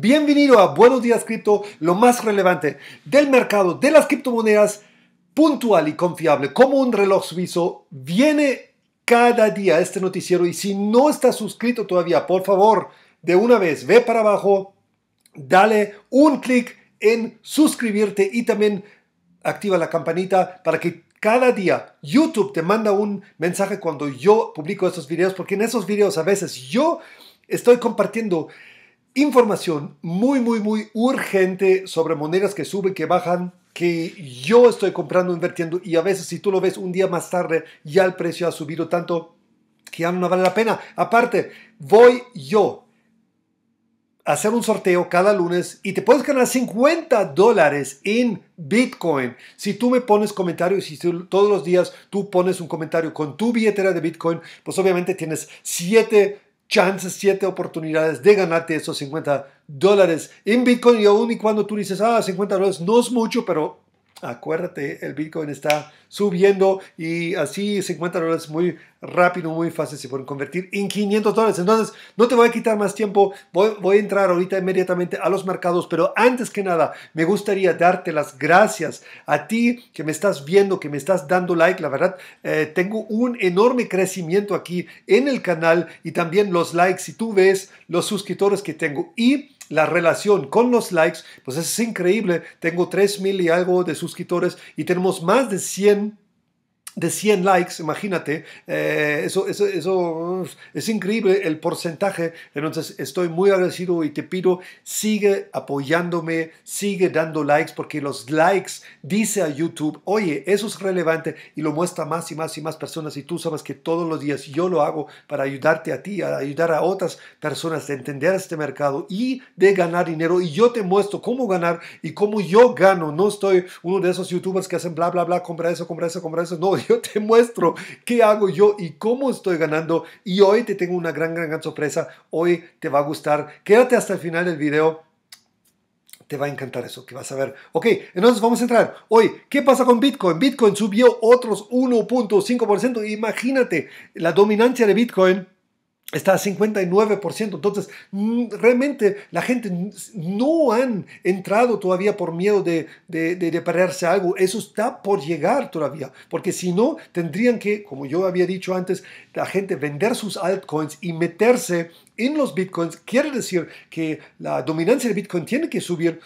Bienvenido a Buenos Días Cripto, lo más relevante del mercado de las criptomonedas, puntual y confiable, como un reloj suizo, viene cada día este noticiero y si no estás suscrito todavía, por favor, de una vez ve para abajo, dale un clic en suscribirte y también activa la campanita para que cada día YouTube te manda un mensaje cuando yo publico estos videos, porque en esos videos a veces yo estoy compartiendo información muy, muy, muy urgente sobre monedas que suben, que bajan, que yo estoy comprando, invirtiendo y a veces si tú lo ves un día más tarde, ya el precio ha subido tanto que ya no vale la pena. Aparte, voy yo a hacer un sorteo cada lunes y te puedes ganar 50 dólares en Bitcoin. Si tú me pones comentarios y todos los días tú pones un comentario con tu billetera de Bitcoin, pues obviamente tienes 7 chances, siete oportunidades de ganarte esos 50 dólares en Bitcoin y aún y cuando tú dices, ah, 50 dólares no es mucho, pero Acuérdate, el Bitcoin está subiendo y así 50 dólares muy rápido, muy fácil se pueden convertir en 500 dólares. Entonces, no te voy a quitar más tiempo, voy, a entrar ahorita inmediatamente a los mercados, pero antes que nada, me gustaría darte las gracias a ti que me estás viendo, que me estás dando like. La verdad, eh, tengo un enorme crecimiento aquí en el canal y también los likes, si tú ves los suscriptores que tengo. Y la relación con los likes, pues es increíble. Tengo tres mil y algo de suscriptores y tenemos más de 100 de 100 likes, imagínate, eh, eso, eso, es increíble el porcentaje. Entonces estoy muy agradecido y te pido, sigue apoyándome, sigue dando likes, porque los likes dice a YouTube, oye, eso es relevante y lo muestra más y más y más personas. Y tú sabes que todos los días yo lo hago para ayudarte a ti, a ayudar a otras personas a entender este mercado y de ganar dinero. Y yo te muestro cómo ganar y cómo yo gano. No estoy uno de esos youtubers que hacen bla, bla, bla, compra eso, compra eso, compra eso. No, yo te muestro qué hago yo y cómo estoy ganando. Y hoy te tengo una gran, gran, gran sorpresa. Hoy te va a gustar. Quédate hasta el final del video. Te va a encantar eso que vas a ver. Ok, entonces vamos a entrar. Hoy, ¿qué pasa con Bitcoin? Bitcoin subió otros 1.5%. Imagínate la dominancia de Bitcoin está a 59%. Entonces, mm, realmente la gente no han entrado todavía por miedo de, de, algo. Eso está por llegar todavía. Porque si no, tendrían que, como yo había dicho antes, la gente vender sus altcoins y meterse en los bitcoins. Quiere decir que la dominancia de Bitcoin tiene que subir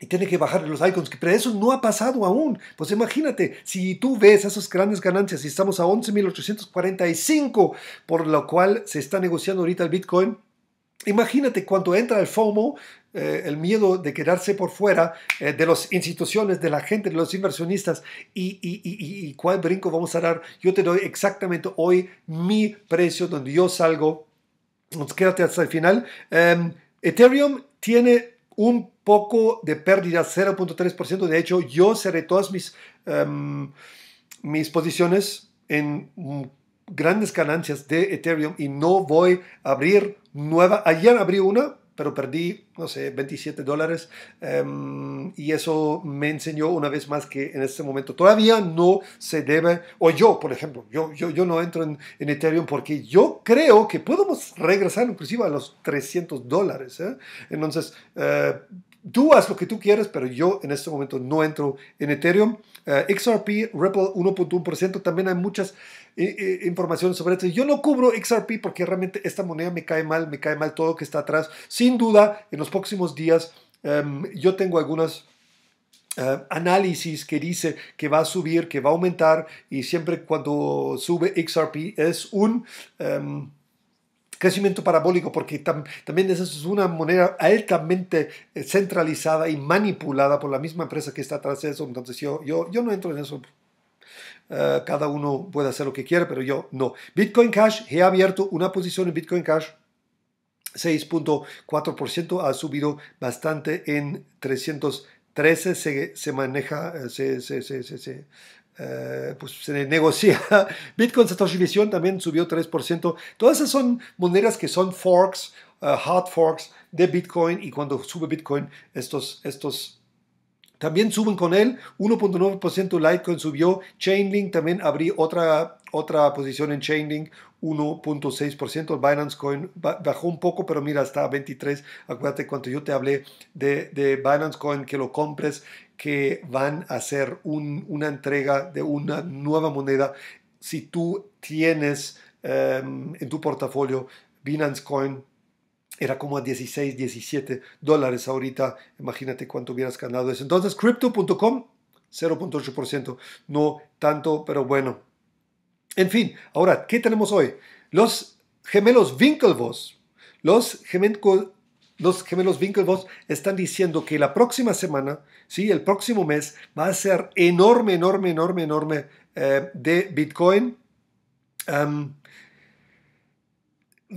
y tiene que bajar los icons, pero eso no ha pasado aún. Pues imagínate, si tú ves esas grandes ganancias y estamos a 11.845, por lo cual se está negociando ahorita el Bitcoin, imagínate cuando entra el FOMO, eh, el miedo de quedarse por fuera eh, de las instituciones, de la gente, de los inversionistas y, y, y, cuál brinco vamos a dar. Yo te doy exactamente hoy mi precio donde yo salgo. Pues quédate hasta el final. Em, Ethereum tiene un poco de pérdida, 0.3%. De hecho, yo cerré todas mis, em, mis posiciones en mm, grandes ganancias de Ethereum y no voy a abrir nueva. Ayer abrí una, pero perdí, no sé, 27 dólares. Em, y eso me enseñó una vez más que en este momento todavía no se debe, o yo, por ejemplo, yo, yo, yo no entro en, Ethereum porque yo creo que podemos regresar inclusive a los 300 dólares. ¿eh? Entonces, eh, Tú haz lo que tú quieres, pero yo en este momento no entro en Ethereum. Eh, XRP, Ripple 1.1%, también hay muchas eh, eh, informaciones sobre esto. Yo no cubro XRP porque realmente esta moneda me cae mal, me cae mal todo lo que está atrás. Sin duda, en los próximos días em, yo tengo algunas... análisis que dice que va a subir, que va a aumentar y siempre cuando sube XRP es un em, crecimiento parabólico, porque también es una moneda altamente eh, centralizada y manipulada por la misma empresa que está atrás de eso. Entonces yo, yo, yo no entro en eso. Eh, cada uno puede hacer lo que quiera, pero yo no. Bitcoin Cash, he abierto una posición en Bitcoin Cash. 6.4% ha subido bastante en 313, se, se maneja, eh, se, se eh, pues se negocia. Bitcoin Satoshi también subió 3%. Todas esas son monedas que son forks, eh, hard forks de Bitcoin y cuando sube Bitcoin estos, estos también suben con él, 1.9% Litecoin subió, Chainlink también abrió otra, otra posición en Chainlink, 1.6%, Binance Coin bajó un poco, pero mira, está a 23, acuérdate cuando yo te hablé de, Binance Coin, que lo compres, que van a hacer una entrega de una nueva moneda, si tú tienes em, en tu portafolio Binance Coin, era como a 16, 17 dólares ahorita. Imagínate cuánto hubieras ganado eso. Entonces, crypto.com, 0.8%. No tanto, pero bueno. En fin, ahora, ¿qué tenemos hoy? Los gemelos Winklevoss. Los, los gemelos Winklevoss están diciendo que la próxima semana, ¿sí? el próximo mes, va a ser enorme, enorme, enorme, enorme eh, de Bitcoin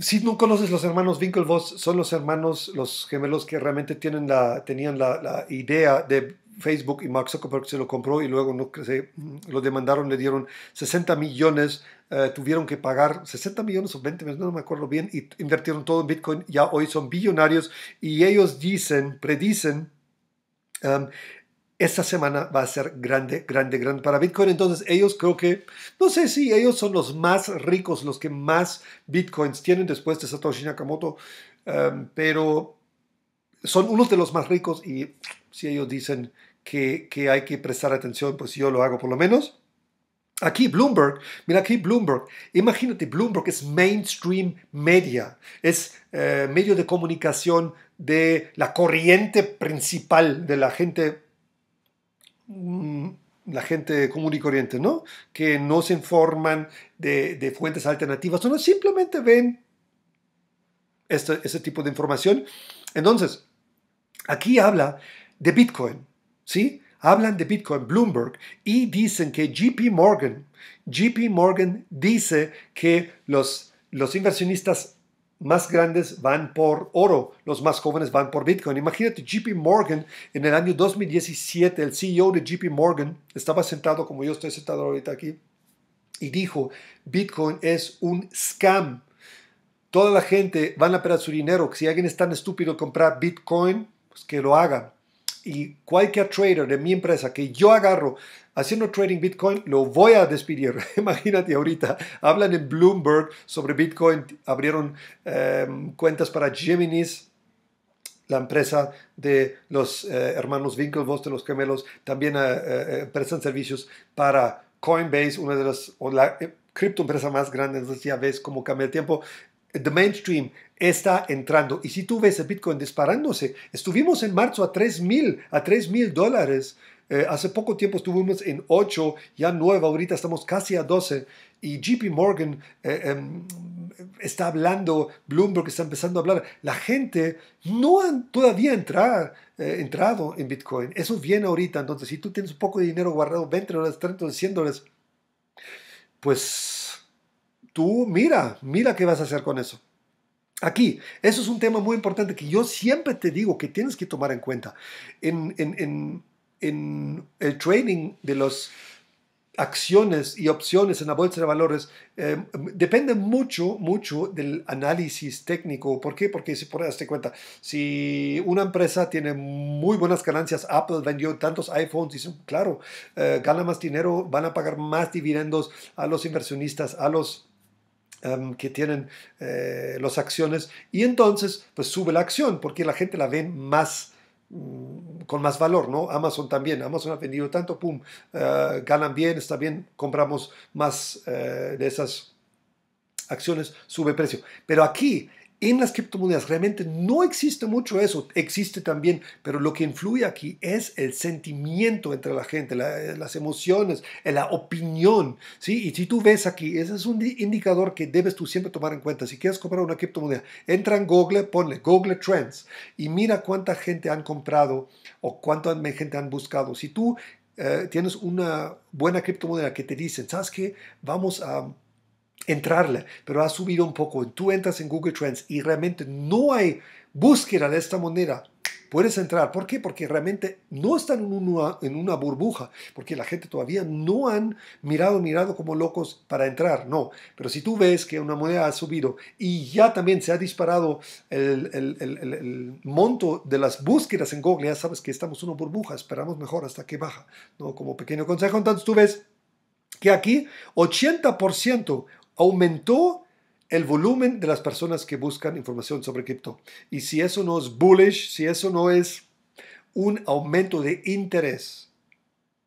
si no conoces los hermanos Winklevoss, son los hermanos, los gemelos que realmente tienen la, tenían la, idea de Facebook y Mark Zuckerberg se lo compró y luego no, mm, lo demandaron, le dieron 60 millones, eh, tuvieron que pagar 60 millones o 20 millones, no me acuerdo bien, y invirtieron todo en Bitcoin, ya hoy son billonarios y ellos dicen, predicen um, esta semana va a ser grande, grande, grande para Bitcoin. Entonces ellos creo que, no sé si ellos son los más ricos, los que más Bitcoins tienen después de Satoshi Nakamoto, um, pero son unos de los más ricos y si ellos dicen que, hay que prestar atención, pues yo lo hago por lo menos. Aquí Bloomberg, mira aquí Bloomberg, imagínate, Bloomberg es mainstream media, es eh, medio de comunicación de la corriente principal de la gente la gente común y corriente, ¿no? Que no se informan de, fuentes alternativas, o no simplemente ven este, ese tipo de información. Entonces, aquí habla de Bitcoin, ¿sí? Hablan de Bitcoin, Bloomberg, y dicen que JP Morgan, JP Morgan dice que los, los inversionistas más grandes van por oro, los más jóvenes van por Bitcoin. Imagínate, JP Morgan en el año 2017, el CEO de JP Morgan estaba sentado como yo estoy sentado ahorita aquí y dijo, Bitcoin es un scam. Toda la gente van a perder su dinero. Si alguien es tan estúpido comprar Bitcoin, pues que lo hagan y cualquier trader de mi empresa que yo agarro haciendo trading Bitcoin, lo voy a despedir. Imagínate ahorita, hablan en Bloomberg sobre Bitcoin, abrieron em, cuentas para Geminis, la empresa de los eh, hermanos Winklevoss, de los gemelos, también eh, eh, prestan servicios para Coinbase, una de las, o más grandes, entonces ya ves cómo cambia el tiempo the mainstream está entrando. Y si tú ves el Bitcoin disparándose, estuvimos en marzo a 3.000 a 3.000 dólares. Eh, hace poco tiempo estuvimos en 8, ya 9, ahorita estamos casi a 12. Y JP Morgan eh, em, está hablando, Bloomberg está empezando a hablar. La gente no han todavía entrar, eh, entrado en Bitcoin. Eso viene ahorita. Entonces, si tú tienes un poco de dinero guardado, 20 dólares, 30 dólares, 100 dólares, pues tú mira, mira qué vas a hacer con eso. Aquí, eso es un tema muy importante que yo siempre te digo que tienes que tomar en cuenta. En, el training de las acciones y opciones en la bolsa de valores, em, depende mucho, mucho del análisis técnico. ¿Por qué? Porque si por darse cuenta, si una empresa tiene muy buenas ganancias, Apple vendió tantos iPhones, dicen, claro, eh, gana más dinero, van a pagar más dividendos a los inversionistas, a los Em, que tienen eh, las acciones y entonces pues sube la acción porque la gente la ve más mm, con más valor, ¿no? Amazon también, Amazon ha vendido tanto, pum, eh, ganan bien, está bien, compramos más eh, de esas acciones, sube precio. Pero aquí en las criptomonedas. Realmente no existe mucho eso, existe también, pero lo que influye aquí es el sentimiento entre la gente, eh, las emociones, eh, la opinión. ¿sí? Y si tú ves aquí, ese es un indicador que debes tú siempre tomar en cuenta. Si quieres comprar una criptomoneda, entra en Google, ponle Google Trends y mira cuánta gente han comprado o cuánta gente han buscado. Si tú eh, tienes una buena criptomoneda que te dicen, ¿sabes qué? Vamos a entrarle, pero ha subido un poco. Tú entras en Google Trends y realmente no hay búsqueda de esta moneda. Puedes entrar. ¿Por qué? Porque realmente no están en una, en una burbuja, porque la gente todavía no han mirado, mirado como locos para entrar. No, pero si tú ves que una moneda ha subido y ya también se ha disparado el, el, monto de las búsquedas en Google, ya sabes que estamos en una burbuja, esperamos mejor hasta que baja. ¿no? Como pequeño consejo, entonces tú ves que aquí 80%, aumentó el volumen de las personas que buscan información sobre cripto. Y si eso no es bullish, si eso no es un aumento de interés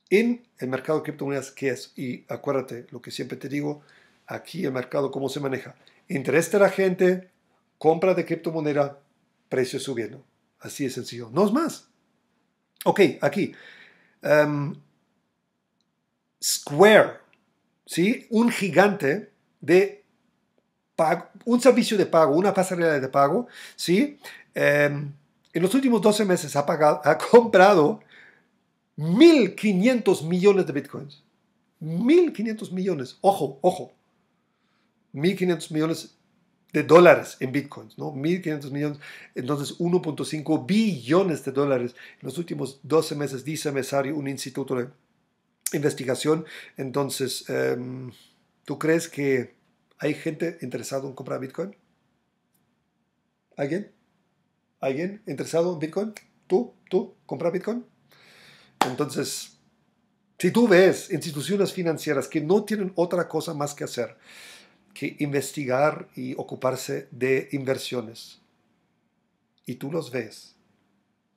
en el mercado de criptomonedas, ¿qué es? Y acuérdate lo que siempre te digo, aquí el mercado, ¿cómo se maneja? Interés de la gente, compra de criptomoneda, precio subiendo. Así de sencillo. No es más. Ok, aquí. Em, Square, ¿sí? Un gigante de pago, un servicio de pago, una pasarela de pago, ¿sí? Em, en los últimos 12 meses ha, pagado, ha comprado 1.500 millones de bitcoins. 1.500 millones, ojo, ojo. 1.500 millones de dólares en bitcoins, ¿no? 1.500 millones, entonces 1.5 billones de dólares en los últimos 12 meses, dice Mesario, un instituto de investigación. Entonces, em, ¿Tú crees que hay gente interesada en comprar Bitcoin? ¿Alguien? ¿Alguien interesado en Bitcoin? ¿Tú? ¿Tú? ¿Comprar Bitcoin? Entonces, si tú ves instituciones financieras que no tienen otra cosa más que hacer que investigar y ocuparse de inversiones, y tú los ves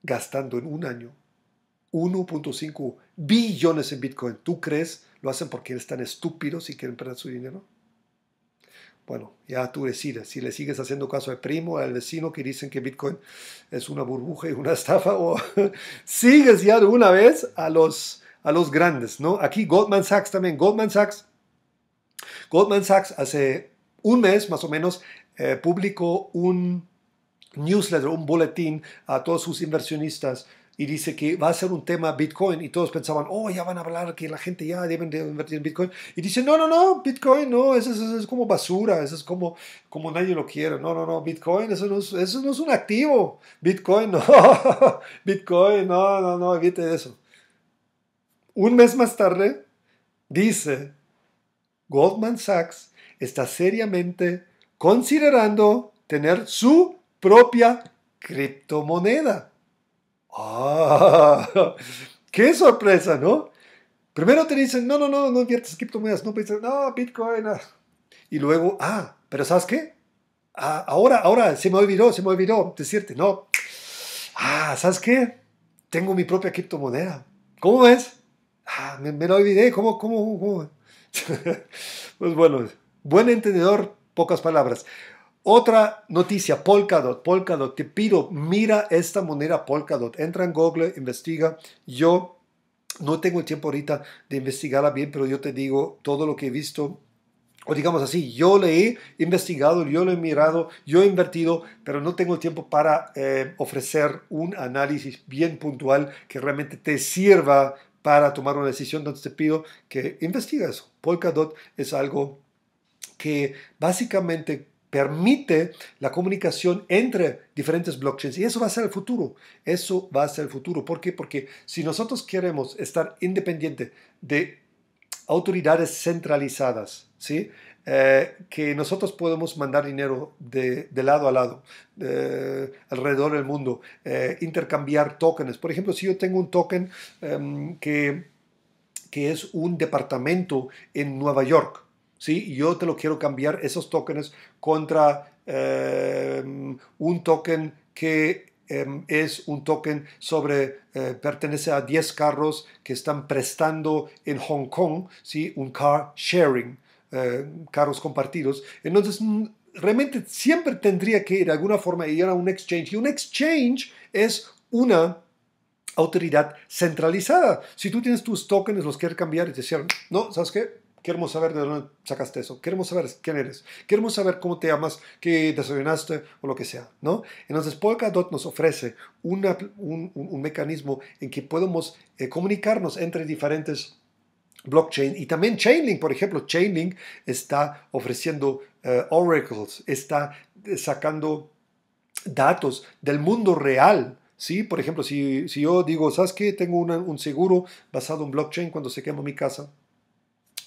gastando en un año 1.5 billones en Bitcoin. ¿Tú crees lo hacen porque están estúpidos y quieren perder su dinero? Bueno, ya tú decides si le sigues haciendo caso al primo, al vecino que dicen que Bitcoin es una burbuja y una estafa o sigues ya de una vez a los, a los grandes, ¿no? Aquí Goldman Sachs también, Goldman Sachs. Goldman Sachs hace un mes más o menos eh, publicó un newsletter, un boletín a todos sus inversionistas y dice que va a ser un tema Bitcoin y todos pensaban, oh, ya van a hablar que la gente ya deben invertir en Bitcoin. Y dice, no, no, no, Bitcoin no, eso, es como basura, eso es como, como nadie lo quiere. No, no, no, Bitcoin, eso no es, eso no es un activo. Bitcoin, no, Bitcoin, no, no, no, evite eso. Un mes más tarde, dice, Goldman Sachs está seriamente considerando tener su propia criptomoneda. ¡Ah! ¡Qué sorpresa, ¿no? Primero te dicen, no, no, no, no inviertes criptomonedas, no pienses, no, Bitcoin. Ah". Y luego, ah, pero ¿sabes qué? Ah, ahora, ahora, se me olvidó, se me olvidó decirte, no. Ah, ¿sabes qué? Tengo mi propia criptomoneda. ¿Cómo es? Ah, me, lo olvidé, ¿cómo, cómo, cómo? pues bueno, buen entendedor, pocas palabras. Otra noticia, Polkadot, Polkadot, te pido, mira esta moneda Polkadot, entra en Google, investiga, yo no tengo el tiempo ahorita de investigarla bien, pero yo te digo todo lo que he visto, o digamos así, yo le he investigado, yo lo he mirado, yo he invertido, pero no tengo tiempo para eh, ofrecer un análisis bien puntual que realmente te sirva para tomar una decisión, entonces te pido que investigues. Polkadot es algo que básicamente permite la comunicación entre diferentes blockchains. Y eso va a ser el futuro. Eso va a ser el futuro. ¿Por qué? Porque si nosotros queremos estar independiente de autoridades centralizadas, ¿sí? Eh, que nosotros podemos mandar dinero de, lado a lado, eh, alrededor del mundo, eh, intercambiar tokens. Por ejemplo, si yo tengo un token em, que, que es un departamento en Nueva York, ¿sí? Yo te lo quiero cambiar esos tokens contra em, un token que em, es un token sobre, eh, pertenece a 10 carros que están prestando en Hong Kong, ¿sí? Un car sharing, eh, carros compartidos. Entonces, mm, realmente siempre tendría que de alguna forma ir a un exchange. Y un exchange es una autoridad centralizada. Si tú tienes tus tokens, los quieres cambiar y te no, ¿sabes qué? Queremos saber de dónde sacaste eso. Queremos saber quién eres. Queremos saber cómo te llamas, qué desayunaste o lo que sea. ¿no? Entonces Polkadot nos ofrece una, un, un, mecanismo en que podemos eh, comunicarnos entre diferentes blockchain y también Chainlink, por ejemplo, Chainlink está ofreciendo eh, oracles, está eh, sacando datos del mundo real. ¿sí? Por ejemplo, si, si yo digo, ¿sabes qué? Tengo un seguro basado en blockchain cuando se quema mi casa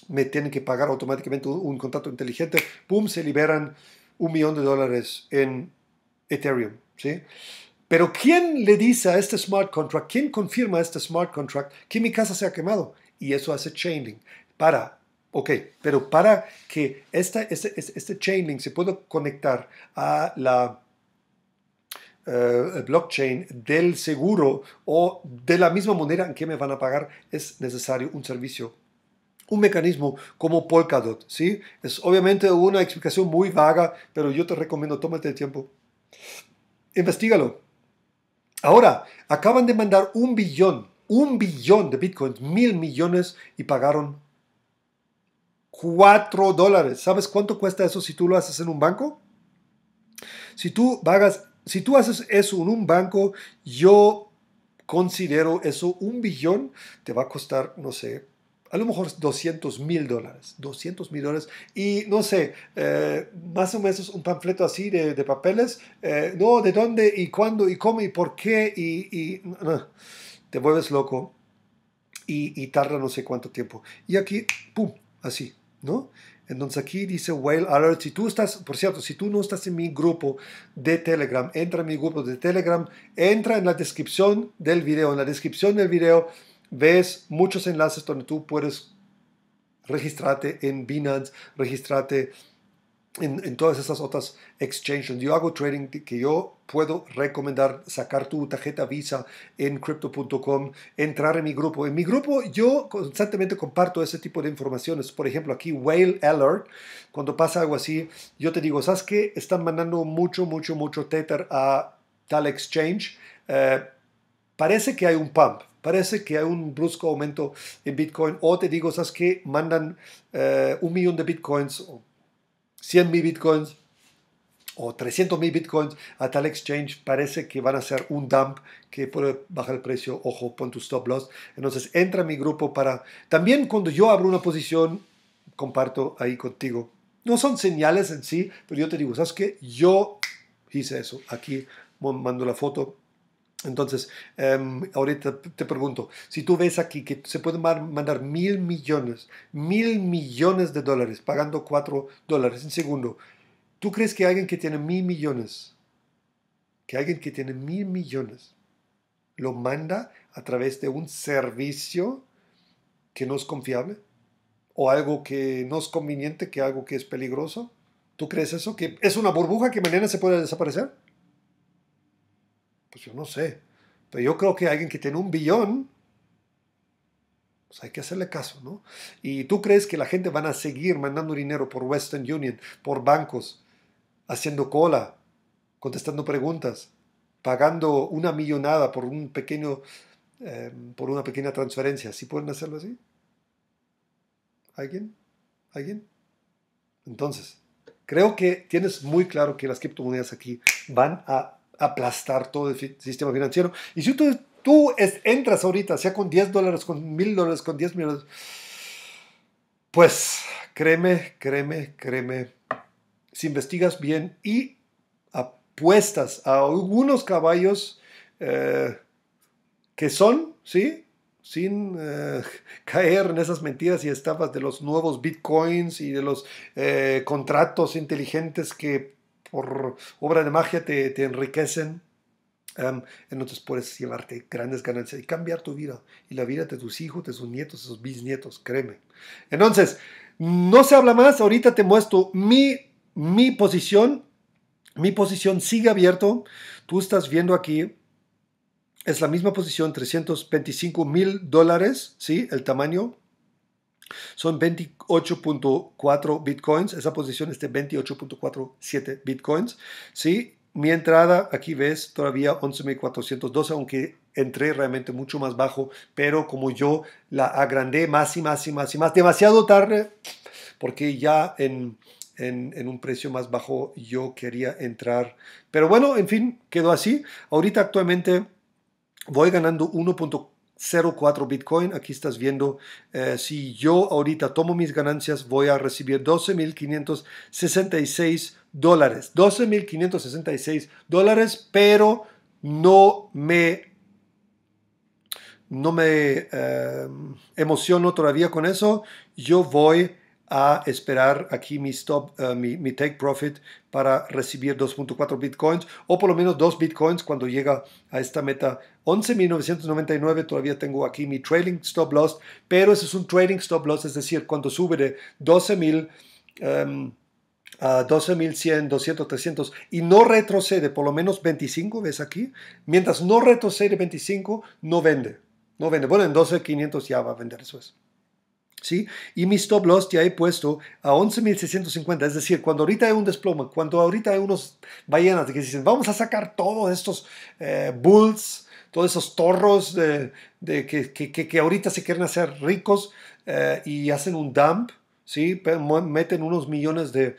me tienen que pagar automáticamente un, contrato inteligente, ¡pum!, se liberan un millón de dólares en Ethereum. ¿sí? Pero ¿quién le dice a este smart contract, quién confirma este smart contract que mi casa se ha quemado? Y eso hace Chainlink para Ok, pero para que esta, este, este, este Chainlink se pueda conectar a la eh, blockchain del seguro o de la misma manera en que me van a pagar, es necesario un servicio un mecanismo como Polkadot, ¿sí? Es obviamente una explicación muy vaga, pero yo te recomiendo, tómate el tiempo. Investígalo. Ahora, acaban de mandar un billón, un billón de bitcoins, mil millones y pagaron cuatro dólares. ¿Sabes cuánto cuesta eso si tú lo haces en un banco? Si tú pagas, si tú haces eso en un banco, yo considero eso un billón, te va a costar, no sé, a lo mejor 200 mil dólares, 200 mil dólares, y no sé, eh, más o menos un panfleto así de, papeles, eh, no, de dónde y cuándo y cómo y por qué, y, te vuelves loco y, y tarda no sé cuánto tiempo. Y aquí, ¡pum!, así, ¿no? Entonces aquí dice Whale Alert. Si tú estás, por cierto, si tú no estás en mi grupo de Telegram, entra en mi grupo de Telegram, entra en la descripción del video. En la descripción del video ves muchos enlaces donde tú puedes registrarte en Binance, registrarte en, todas esas otras exchanges. Yo hago trading que yo puedo recomendar sacar tu tarjeta Visa en crypto.com, entrar en mi grupo. En mi grupo yo constantemente comparto ese tipo de informaciones. Por ejemplo, aquí Whale Alert, cuando pasa algo así, yo te digo, ¿sabes qué? Están mandando mucho, mucho, mucho Tether a tal exchange. Eh, parece que hay un pump parece que hay un brusco aumento en Bitcoin. O te digo, ¿sabes qué? Mandan eh, un millón de Bitcoins, o 100 mil Bitcoins, o 300 mil Bitcoins a tal exchange. Parece que van a hacer un dump que puede bajar el precio. Ojo, pon tu stop loss. Entonces, entra a mi grupo para... También cuando yo abro una posición, comparto ahí contigo. No son señales en sí, pero yo te digo, ¿sabes qué? Yo hice eso. Aquí mando la foto entonces, em, ahorita te pregunto, si tú ves aquí que se puede mandar mil millones, mil millones de dólares pagando cuatro dólares en segundo, ¿tú crees que alguien que tiene mil millones, que alguien que tiene mil millones, lo manda a través de un servicio que no es confiable? ¿O algo que no es conveniente, que algo que es peligroso? ¿Tú crees eso? ¿Que es una burbuja que mañana se puede desaparecer? Pues yo no sé. Pero yo creo que alguien que tiene un billón, pues hay que hacerle caso, ¿no? Y tú crees que la gente van a seguir mandando dinero por Western Union, por bancos, haciendo cola, contestando preguntas, pagando una millonada por un pequeño, em, por una pequeña transferencia. ¿Sí pueden hacerlo así? ¿Alguien? ¿Alguien? Entonces, creo que tienes muy claro que las criptomonedas aquí van a aplastar todo el sistema financiero. Y si tú, tú entras ahorita, sea con 10 dólares, con mil dólares, con 10 dólares, pues créeme, créeme, créeme, si investigas bien y apuestas a algunos caballos eh, que son, ¿sí? sin eh, caer en esas mentiras y estafas de los nuevos bitcoins y de los eh, contratos inteligentes que por obra de magia te, te enriquecen, entonces puedes llevarte grandes ganancias y cambiar tu vida y la vida de tus hijos, de tus nietos, de tus bisnietos, créeme. Entonces, no se habla más, ahorita te muestro mi, mi posición, mi posición sigue abierto, tú estás viendo aquí, es la misma posición, 325 mil dólares, ¿sí? El tamaño, son 28.4 bitcoins. Esa posición es de 28.47 bitcoins. ¿sí? Mi entrada, aquí ves, todavía 11.412, aunque entré realmente mucho más bajo, pero como yo la agrandé más y más y más y más, demasiado tarde, porque ya en, en, un precio más bajo yo quería entrar. Pero bueno, en fin, quedó así. Ahorita actualmente voy ganando 1.4 0,4 Bitcoin. Aquí estás viendo, eh, si yo ahorita tomo mis ganancias, voy a recibir 12.566 dólares. 12.566 dólares, pero no me no me eh, emociono todavía con eso, yo voy a esperar aquí eh, mi, stop, mi, take profit para recibir 2.4 bitcoins o por lo menos 2 bitcoins cuando llega a esta meta 11.999 todavía tengo aquí mi trading stop loss pero ese es un trading stop loss es decir cuando sube de 12.000 em, a 12.100, 200, 300 y no retrocede por lo menos 25, ves aquí, mientras no retrocede 25 no vende, no vende, bueno en 12.500 ya va a vender, eso es. Y mi stop loss ya he puesto a 11.650, es decir, cuando ahorita hay un desploma, cuando ahorita hay unos ballenas que dicen, vamos a sacar todos estos eh, bulls, todos esos torros de, que, que, ahorita se quieren hacer ricos eh, y hacen un dump, meten unos millones de,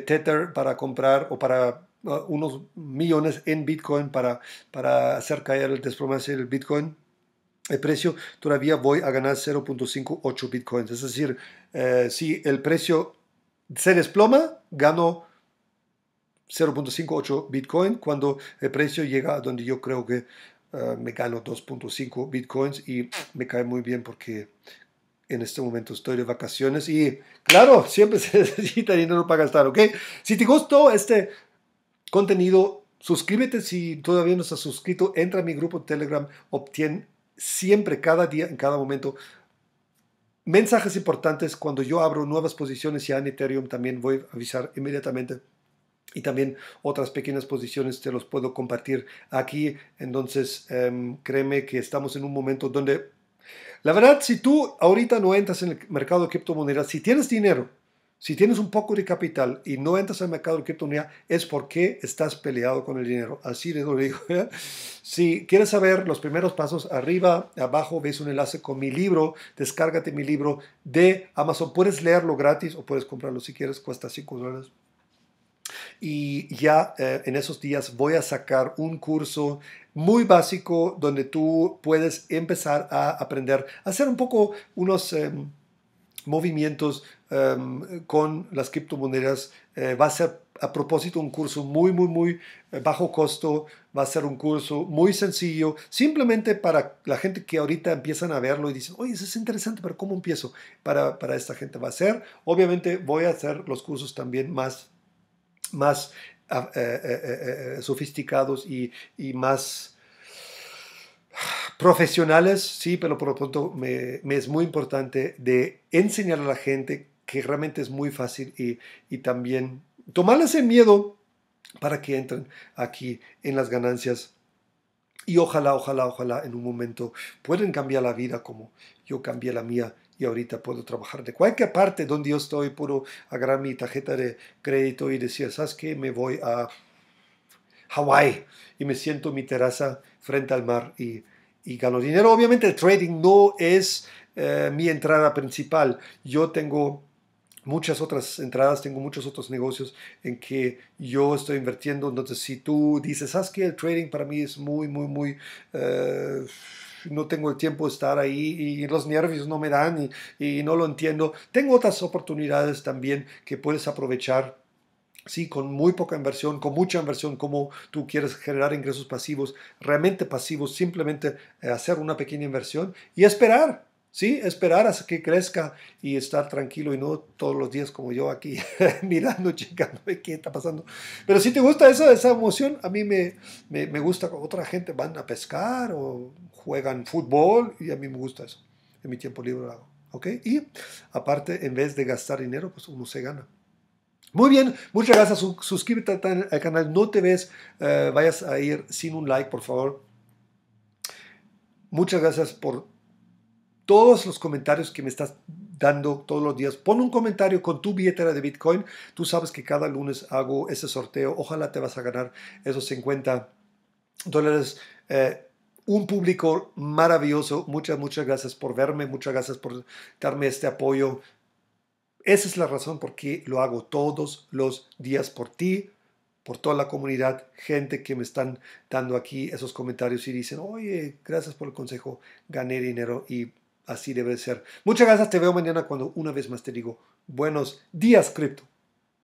Tether para comprar o para uh, unos millones en Bitcoin para, para hacer caer el desploma el Bitcoin el precio, todavía voy a ganar 0.58 bitcoins. Es decir, eh, si el precio se desploma, gano 0.58 bitcoin cuando el precio llega a donde yo creo que eh, me gano 2.5 bitcoins y me cae muy bien porque en este momento estoy de vacaciones y claro, siempre se necesita dinero para gastar, ¿ok? Si te gustó este contenido, suscríbete si todavía no estás suscrito, entra a mi grupo de Telegram, obtén siempre, cada día, en cada momento, mensajes importantes. Cuando yo abro nuevas posiciones ya en Ethereum, también voy a avisar inmediatamente. Y también otras pequeñas posiciones te los puedo compartir aquí. Entonces, em, créeme que estamos en un momento donde, la verdad, si tú ahorita no entras en el mercado de criptomonedas, si tienes dinero, si tienes un poco de capital y no entras al mercado de criptomonedas, es porque estás peleado con el dinero. Así de lo digo. si quieres saber los primeros pasos, arriba, abajo ves un enlace con mi libro. Descárgate mi libro de Amazon. Puedes leerlo gratis o puedes comprarlo si quieres. Cuesta 5 dólares. Y ya eh, en esos días voy a sacar un curso muy básico donde tú puedes empezar a aprender a hacer un poco unos... Em, movimientos em, con las criptomonedas. Eh, va a ser a propósito un curso muy, muy, muy eh, bajo costo. Va a ser un curso muy sencillo, simplemente para la gente que ahorita empiezan a verlo y dicen, oye, eso es interesante, pero ¿cómo empiezo? Para, para esta gente va a ser. Obviamente voy a hacer los cursos también más, más ah, eh, sofisticados y, y más profesionales, sí, pero por lo pronto me, es muy importante de enseñar a la gente que realmente es muy fácil y, y también tomarles el miedo para que entren aquí en las ganancias y ojalá, ojalá, ojalá en un momento pueden cambiar la vida como yo cambié la mía y ahorita puedo trabajar de cualquier parte donde yo estoy, puedo agarrar mi tarjeta de crédito y decir, ¿sabes qué? Me voy a Hawái y me siento en mi terraza frente al mar y y gano dinero. Obviamente el trading no es eh, mi entrada principal. Yo tengo muchas otras entradas, tengo muchos otros negocios en que yo estoy invirtiendo. Entonces, si tú dices, ¿sabes que El trading para mí es muy, muy, muy... Eh, no tengo el tiempo de estar ahí y, los nervios no me dan y, y no lo entiendo. Tengo otras oportunidades también que puedes aprovechar Sí, con muy poca inversión, con mucha inversión, como tú quieres generar ingresos pasivos, realmente pasivos, simplemente eh, hacer una pequeña inversión y esperar, ¿sí? Esperar hasta que crezca y estar tranquilo y no todos los días como yo aquí mirando, checando qué está pasando. Pero si te gusta esa, esa emoción, a mí me, me, me gusta, otra gente van a pescar o juegan fútbol y a mí me gusta eso. En mi tiempo libre lo hago, ¿ok? Y aparte, en vez de gastar dinero, pues uno se gana. Muy bien, muchas gracias. Suscríbete al canal, no te ves, eh, vayas a ir sin un like, por favor. Muchas gracias por todos los comentarios que me estás dando todos los días. Pon un comentario con tu billetera de Bitcoin. Tú sabes que cada lunes hago ese sorteo. Ojalá te vas a ganar esos 50 dólares. Eh, un público maravilloso. Muchas, muchas gracias por verme. Muchas gracias por darme este apoyo. Esa es la razón por qué lo hago todos los días por ti, por toda la comunidad, gente que me están dando aquí esos comentarios y dicen, oye, gracias por el consejo, gané dinero y así debe ser. Muchas gracias, te veo mañana cuando una vez más te digo, buenos días, cripto.